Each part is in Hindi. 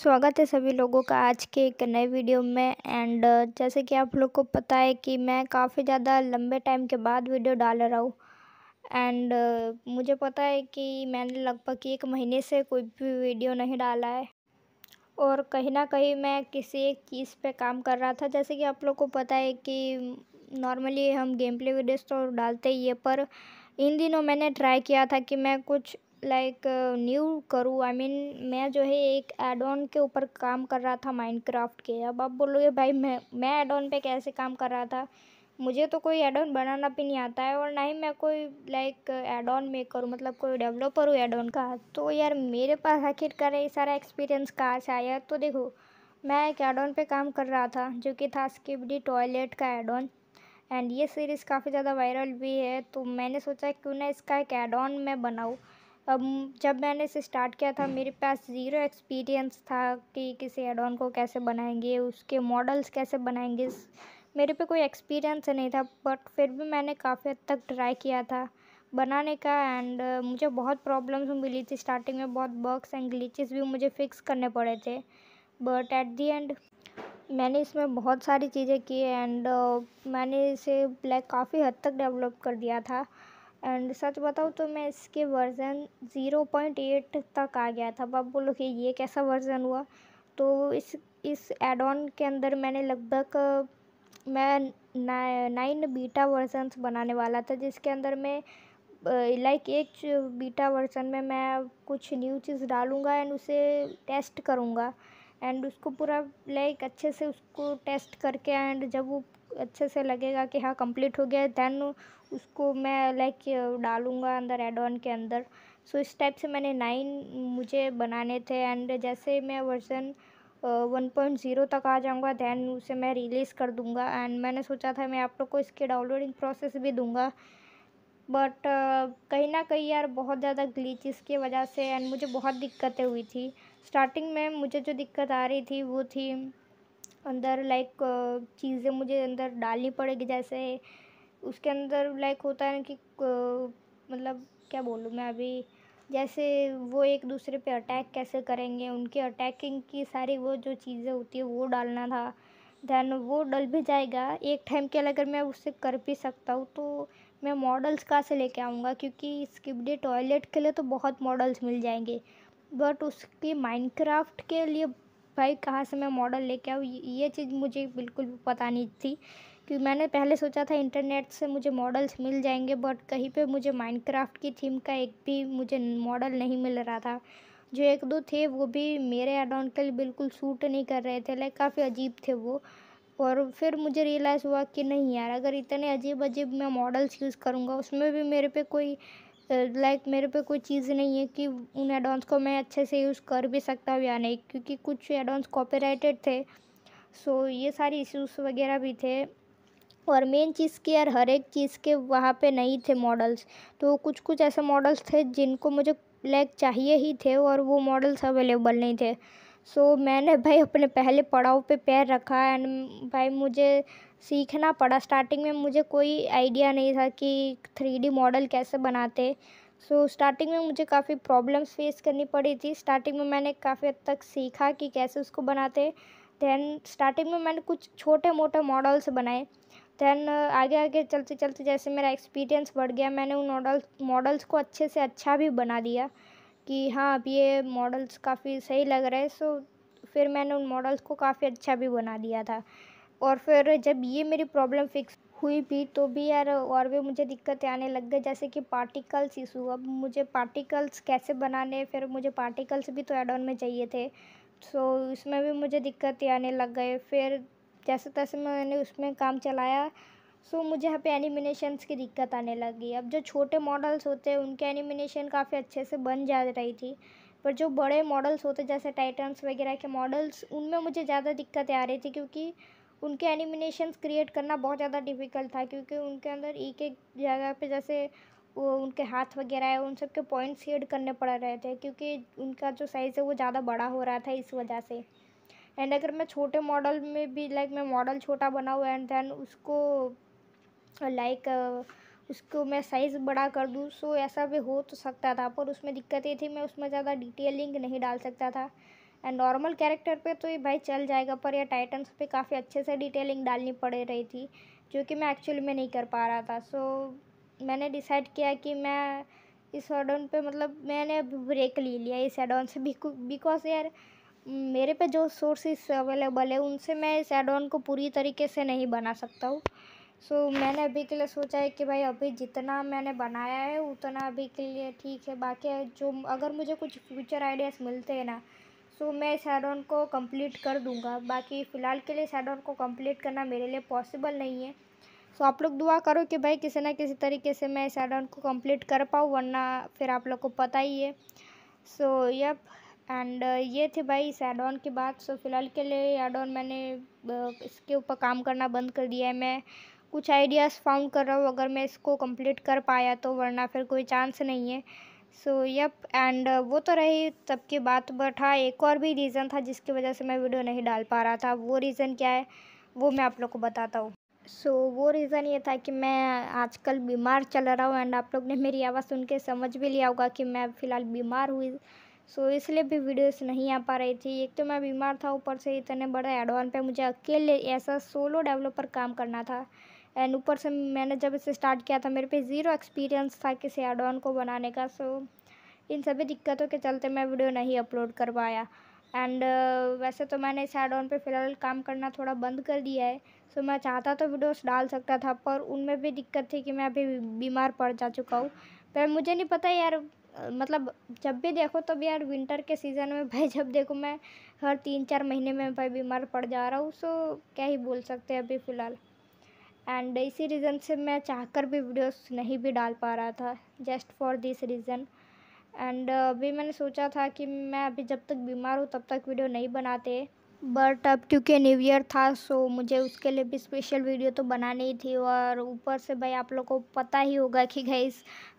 स्वागत है सभी लोगों का आज के एक नए वीडियो में एंड uh, जैसे कि आप लोग को पता है कि मैं काफ़ी ज़्यादा लंबे टाइम के बाद वीडियो डाल रहा हूँ एंड uh, मुझे पता है कि मैंने लगभग एक महीने से कोई भी वीडियो नहीं डाला है और कहीं ना कहीं मैं किसी एक चीज़ पे काम कर रहा था जैसे कि आप लोग को पता है कि नॉर्मली हम गेम प्ले वीडियोज़ तो डालते ही है पर इन दिनों मैंने ट्राई किया था कि मैं कुछ लाइक न्यू uh, करूँ आई मीन मैं जो है एक एड ऑन के ऊपर काम कर रहा था माइनक्राफ्ट के अब आप बोलोगे भाई मैं मैं एड ऑन पे कैसे काम कर रहा था मुझे तो कोई एड ऑन बनाना भी नहीं आता है और ना ही मैं कोई लाइक एड ऑन में करूँ मतलब कोई डेवलपर हूँ एड ऑन का तो यार मेरे पास आखिरकार ये सारा एक्सपीरियंस कहाँ से आया तो देखो मैं एक एड ऑन पर काम कर रहा था जो कि था स्किप डी टॉयलेट का एड ऑन एंड ये सीरीज़ काफ़ी ज़्यादा वायरल भी है तो मैंने सोचा क्यों ना इसका एक एड ऑन मैं बनाऊँ अब जब मैंने इसे स्टार्ट किया था मेरे पास ज़ीरो एक्सपीरियंस था कि किसी एडॉन को कैसे बनाएंगे उसके मॉडल्स कैसे बनाएंगे मेरे पे कोई एक्सपीरियंस नहीं था बट फिर भी मैंने काफ़ी हद तक ट्राई किया था बनाने का एंड मुझे बहुत प्रॉब्लम्स मिली थी स्टार्टिंग में बहुत बग्स एंड ग्लीचेस भी मुझे फिक्स करने पड़े थे बट एट दी एंड मैंने इसमें बहुत सारी चीज़ें की एंड मैंने इसे ब्लैक काफ़ी हद तक डेवलप कर दिया था एंड सच बताऊँ तो मैं इसके वर्ज़न ज़ीरो पॉइंट एट तक आ गया था अब बोलो कि ये कैसा वर्ज़न हुआ तो इस इस एड ऑन के अंदर मैंने लगभग मैं ना, नाइन बीटा वर्जन बनाने वाला था जिसके अंदर मैं लाइक एक बीटा वर्जन में मैं कुछ न्यू चीज़ डालूँगा एंड उसे टेस्ट करूँगा एंड उसको पूरा लाइक अच्छे से उसको टेस्ट करके एंड जब वो अच्छे से लगेगा कि हाँ कंप्लीट हो गया देन उसको मैं लाइक डालूँगा अंदर एड ऑन के अंदर सो so, इस टाइप से मैंने नाइन मुझे बनाने थे एंड जैसे मैं वर्ज़न वन पॉइंट ज़ीरो तक आ जाऊँगा दैन उसे मैं रिलीज़ कर दूँगा एंड मैंने सोचा था मैं आप लोग को इसके डाउनलोडिंग प्रोसेस भी दूँगा बट uh, कहीं ना कहीं यार बहुत ज़्यादा ग्लीचिस की वजह से एंड मुझे बहुत दिक्कतें हुई थी स्टार्टिंग में मुझे जो दिक्कत आ रही थी वो थी अंदर लाइक चीज़ें मुझे अंदर डालनी पड़ेगी जैसे उसके अंदर लाइक होता है ना कि मतलब क्या बोलूँ मैं अभी जैसे वो एक दूसरे पे अटैक कैसे करेंगे उनके अटैकिंग की सारी वो जो चीज़ें होती है वो डालना था देन वो डल भी जाएगा एक टाइम के अगर मैं उससे कर भी सकता हूँ तो मैं मॉडल्स कहाँ से लेके आऊँगा क्योंकि स्किप डे टॉयलेट के लिए तो बहुत मॉडल्स मिल जाएंगे बट उसके माइनक्राफ्ट के लिए भाई कहाँ से मैं मॉडल लेके आऊँ ये चीज़ मुझे बिल्कुल पता नहीं थी कि मैंने पहले सोचा था इंटरनेट से मुझे मॉडल्स मिल जाएंगे बट कहीं पे मुझे माइनक्राफ्ट की थीम का एक भी मुझे मॉडल नहीं मिल रहा था जो एक दो थे वो भी मेरे अडाउंट के लिए बिल्कुल सूट नहीं कर रहे थे लाइक काफ़ी अजीब थे वो और फिर मुझे रियलाइज़ हुआ कि नहीं यार अगर इतने अजीब अजीब मैं मॉडल्स यूज़ करूँगा उसमें भी मेरे पे कोई लाइक मेरे पे कोई चीज़ नहीं है कि उन एडवांस को मैं अच्छे से यूज़ कर भी सकता हूँ या नहीं क्योंकि कुछ एडवांस कॉपीराइटेड थे सो ये सारे इश्यूज़ वगैरह भी थे और मेन चीज़ की यार हर एक चीज़ के वहाँ पे नहीं थे मॉडल्स तो कुछ कुछ ऐसे मॉडल्स थे जिनको मुझे लाइक चाहिए ही थे और वो मॉडल्स अवेलेबल नहीं थे सो मैंने भाई अपने पहले पड़ाव पे पैर रखा एंड भाई मुझे सीखना पड़ा स्टार्टिंग में मुझे कोई आइडिया नहीं था कि थ्री मॉडल कैसे बनाते सो so, स्टार्टिंग में मुझे काफ़ी प्रॉब्लम्स फेस करनी पड़ी थी स्टार्टिंग में मैंने काफ़ी हद तक सीखा कि कैसे उसको बनाते दैन स्टार्टिंग में मैंने कुछ छोटे मोटे मॉडल्स बनाए दैन आगे आगे चलते चलते जैसे मेरा एक्सपीरियंस बढ़ गया मैंने उन मॉडल्स मॉडल्स को अच्छे से अच्छा भी बना दिया कि हाँ अब ये मॉडल्स काफ़ी सही लग रहे हैं सो फिर मैंने उन मॉडल्स को काफ़ी अच्छा भी बना दिया था और फिर जब ये मेरी प्रॉब्लम फिक्स हुई भी तो भी यार और भी मुझे दिक्कतें आने लग गई जैसे कि पार्टिकल्स इशू अब मुझे पार्टिकल्स कैसे बनाने फिर मुझे पार्टिकल्स भी तो एड ऑन में चाहिए थे सो इसमें भी मुझे दिक्कतें आने लग गए फिर जैसे तैसे मैंने उसमें काम चलाया सो so, मुझे यहाँ पे एनिमिनेशंस की दिक्कत आने लगी अब जो छोटे मॉडल्स होते हैं उनके एनिमिनेशन काफ़ी अच्छे से बन जा रही थी पर जो बड़े मॉडल्स होते जैसे टाइटन्स वगैरह के मॉडल्स उनमें मुझे ज़्यादा दिक्कतें आ रही थी क्योंकि उनके एनिमिनेशंस क्रिएट करना बहुत ज़्यादा डिफ़िकल्ट था क्योंकि उनके अंदर एक एक जगह पर जैसे वो उनके हाथ वगैरह है उन सब के पॉइंट्स हेड करने पड़ रहे थे क्योंकि उनका जो साइज़ है वो ज़्यादा बड़ा हो रहा था इस वजह से एंड अगर मैं छोटे मॉडल में भी लाइक मैं मॉडल छोटा बनाऊँ एंड देन उसको लाइक uh, उसको मैं साइज़ बड़ा कर दूँ सो ऐसा भी हो तो सकता था पर उसमें दिक्कत ये थी मैं उसमें ज़्यादा डिटेलिंग नहीं डाल सकता था एंड नॉर्मल कैरेक्टर पे तो ये भाई चल जाएगा पर या टाइटन्स पे काफ़ी अच्छे से डिटेलिंग डालनी पड़ रही थी जो कि मैं एक्चुअली में नहीं कर पा रहा था सो so, मैंने डिसाइड किया कि मैं इस एडोन पे मतलब मैंने ब्रेक ले लिया इस एडोन से बिकॉज यार मेरे पे जो सोर्सेस अवेलेबल है उनसे मैं इस एडोन को पूरी तरीके से नहीं बना सकता हूँ सो so, मैंने अभी के लिए सोचा है कि भाई अभी जितना मैंने बनाया है उतना अभी के लिए ठीक है बाकी जो अगर मुझे कुछ फ्यूचर आइडियाज़ मिलते हैं ना सो so, मैं सैडोन को कंप्लीट कर दूंगा बाकी फ़िलहाल के लिए सैडोन को कंप्लीट करना मेरे लिए पॉसिबल नहीं है सो so, आप लोग दुआ करो कि भाई किसी ना किसी तरीके से मैं सैडोन को कंप्लीट कर पाऊँ वरना फिर आप लोग को पता ही है so so, yup and uh, ये थे भाई सैडोन की बात सो so, फ़िलहाल के लिए एडोन मैंने uh, इसके ऊपर काम करना बंद कर दिया है मैं कुछ आइडियाज़ फाउंड कर रहा हूँ अगर मैं इसको कंप्लीट कर पाया तो वरना फिर कोई चांस नहीं है सो यप एंड वो तो रही तब की बात बट हाँ एक और भी रीज़न था जिसकी वजह से मैं वीडियो नहीं डाल पा रहा था वो रीज़न क्या है वो मैं आप लोग को बताता हूँ सो so, वो रीज़न ये था कि मैं आजकल बीमार चल रहा हूँ एंड आप लोग ने मेरी आवाज़ सुन के समझ भी लिया होगा कि मैं फ़िलहाल बीमार हुई सो so, इसलिए भी वीडियोस नहीं आ पा रही थी एक तो मैं बीमार था ऊपर से इतने बड़े एडवान पे मुझे अकेले ऐसा सोलो डेवलपर काम करना था एंड ऊपर से मैंने जब इसे स्टार्ट किया था मेरे पे ज़ीरो एक्सपीरियंस था किसी एड ऑन को बनाने का सो इन सभी दिक्कतों के चलते मैं वीडियो नहीं अपलोड कर पाया एंड uh, वैसे तो मैंने इस एड ऑन पर फ़िलहाल काम करना थोड़ा बंद कर दिया है सो मैं चाहता तो वीडियोस डाल सकता था पर उनमें भी दिक्कत थी कि मैं अभी बीमार पड़ जा चुका हूँ पर मुझे नहीं पता यार मतलब जब भी देखो तब यार विंटर के सीज़न में भाई जब देखो मैं हर तीन चार महीने में भाई बीमार पड़ जा रहा हूँ सो क्या ही बोल सकते हैं अभी फ़िलहाल एंड इसी रीज़न से मैं चाहकर भी वीडियोस नहीं भी डाल पा रहा था just for this reason and अभी मैंने सोचा था कि मैं अभी जब तक बीमार हूँ तब तक वीडियो नहीं बनाते बट अब क्योंकि न्यू ईयर था सो मुझे उसके लिए भी स्पेशल वीडियो तो बनानी ही थी और ऊपर से भाई आप लोग को पता ही होगा कि भाई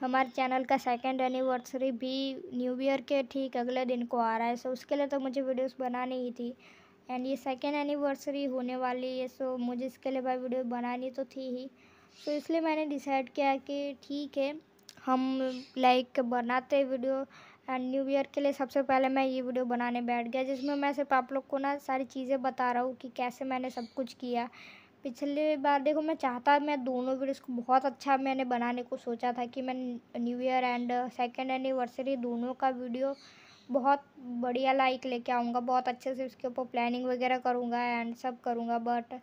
हमारे चैनल का सेकेंड एनिवर्सरी भी न्यू ईयर के ठीक अगले दिन को आ रहा है सो उसके लिए तो मुझे वीडियोस बनानी ही थी एंड ये सेकेंड एनिवर्सरी होने वाली है सो मुझे इसके लिए भाई वीडियो बनानी तो थी ही तो इसलिए मैंने डिसाइड किया कि ठीक है हम लाइक बनाते वीडियो एंड न्यू ईयर के लिए सबसे पहले मैं ये वीडियो बनाने बैठ गया जिसमें मैं सिर्फ आप लोग को ना सारी चीज़ें बता रहा हूँ कि कैसे मैंने सब कुछ किया पिछले बार देखो मैं चाहता मैं दोनों वीडियोस को बहुत अच्छा मैंने बनाने को सोचा था कि मैं new year and second anniversary दोनों का वीडियो बहुत बढ़िया लाइक लेके आऊँगा बहुत अच्छे से उसके ऊपर प्लानिंग वगैरह करूँगा एंड सब करूँगा बट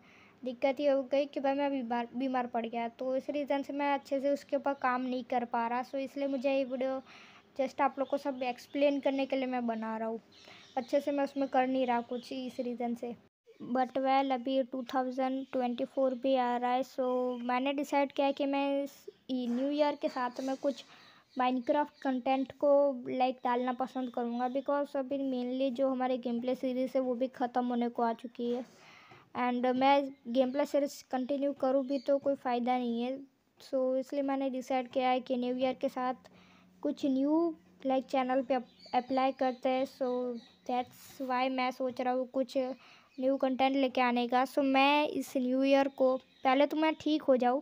दिक्कत ये हो गई कि भाई मैं बीमार बीमार पड़ गया तो इस रीज़न से मैं अच्छे से उसके ऊपर काम नहीं कर पा रहा सो इसलिए मुझे ये वीडियो जस्ट आप लोग को सब एक्सप्लेन करने के लिए मैं बना रहा हूँ अच्छे से मैं उसमें कर नहीं रहा कुछ इस रीज़न से बट वेल अभी 2024 भी आ रहा है सो मैंने डिसाइड किया कि मैं न्यू ईयर के साथ में कुछ माइनक्राफ्ट कंटेंट को लाइक डालना पसंद करूँगा बिकॉज अभी मेनली जो हमारे गेम प्ले सीरीज़ है वो भी ख़त्म होने को आ चुकी है एंड मैं गेम प्ले सीरीज कंटिन्यू करूँ भी तो कोई फ़ायदा नहीं है सो so, इसलिए मैंने डिसाइड किया है कि न्यू ईयर के साथ कुछ न्यू लाइक चैनल पे अप्लाई करते हैं सो दैट्स वाई मैं सोच रहा हूँ कुछ न्यू कंटेंट लेके आने का सो so, मैं इस न्यू ईयर को पहले तो मैं ठीक हो जाऊँ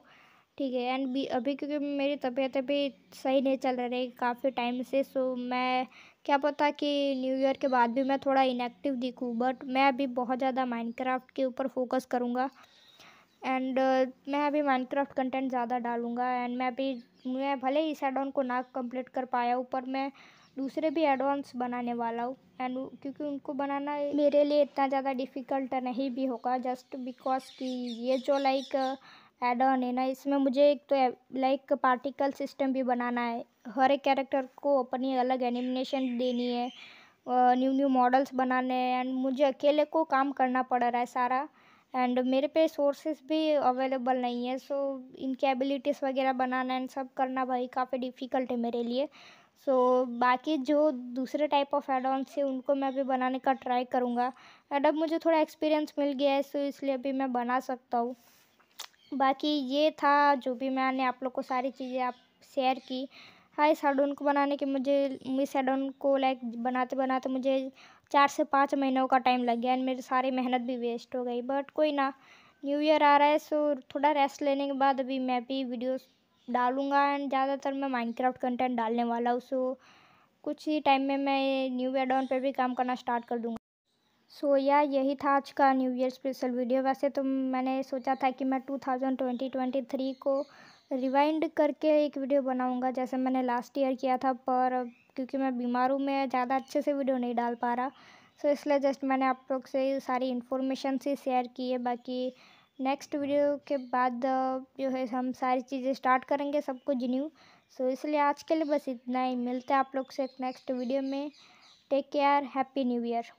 ठीक है एंड भी अभी क्योंकि मेरी तबीयत अभी सही नहीं चल रही काफ़ी टाइम से सो मैं क्या पता कि न्यू ईयर के बाद भी मैं थोड़ा इनएक्टिव दिखूँ बट मैं अभी बहुत ज़्यादा माइनक्राफ्ट के ऊपर फोकस करूँगा एंड uh, मैं अभी माइनक्राफ्ट कंटेंट ज़्यादा डालूँगा एंड मैं अभी मैं भले ही इस एड को ना कंप्लीट कर पाया हूँ पर मैं दूसरे भी एडवांस बनाने वाला हूँ एंड क्योंकि उनको बनाना मेरे लिए इतना ज़्यादा डिफ़िकल्ट नहीं भी होगा जस्ट बिकॉज कि ये जो लाइक like, एड ऑन है ना इसमें मुझे एक तो लाइक पार्टिकल सिस्टम भी बनाना है हर एक कैरेक्टर को अपनी अलग एनिमेशन देनी है न्यू न्यू मॉडल्स बनाने हैं एंड मुझे अकेले को काम करना पड़ रहा है सारा एंड मेरे पे सोर्सेस भी अवेलेबल नहीं है सो इनके एबिलिटीज़ वगैरह बनाना एंड सब करना भाई काफ़ी डिफ़िकल्ट है मेरे लिए सो so, बाकी जो दूसरे टाइप ऑफ एड ऑन है उनको मैं अभी बनाने का ट्राई करूँगा एंड अब मुझे थोड़ा एक्सपीरियंस मिल गया है सो so इसलिए अभी मैं बना सकता हूँ बाकी ये था जो भी मैंने आप लोग को सारी चीज़ें आप शेयर की हाँ इस हेडोन को बनाने के मुझे इस हेडोन को लाइक बनाते बनाते मुझे चार से पाँच महीनों का टाइम लग गया एंड मेरी सारी मेहनत भी वेस्ट हो गई बट कोई ना न्यू ईयर आ रहा है सो थोड़ा रेस्ट लेने के बाद अभी मैं भी वीडियोस डालूंगा एंड ज़्यादातर मैं माइनक्राफ्ट कंटेंट डालने वाला हूँ सो कुछ ही टाइम में मैं न्यू ईयर डाउन पर भी काम करना स्टार्ट कर दूँगा सो so, या yeah, यही था आज का न्यू ईयर स्पेशल वीडियो वैसे तो मैंने सोचा था कि मैं two thousand twenty twenty three को रिवाइंड करके एक वीडियो बनाऊंगा जैसे मैंने लास्ट ईयर किया था पर क्योंकि मैं बीमार हूँ मैं ज़्यादा अच्छे से वीडियो नहीं डाल पा रहा सो so, इसलिए जस्ट मैंने आप लोग से सारी इन्फॉर्मेशन से शेयर की है बाकी नेक्स्ट वीडियो के बाद uh, जो है हम सारी चीज़ें स्टार्ट करेंगे सब कुछ न्यू सो so, इसलिए आज के लिए बस इतना ही मिलते हैं आप लोग से नेक्स्ट वीडियो में take care happy new year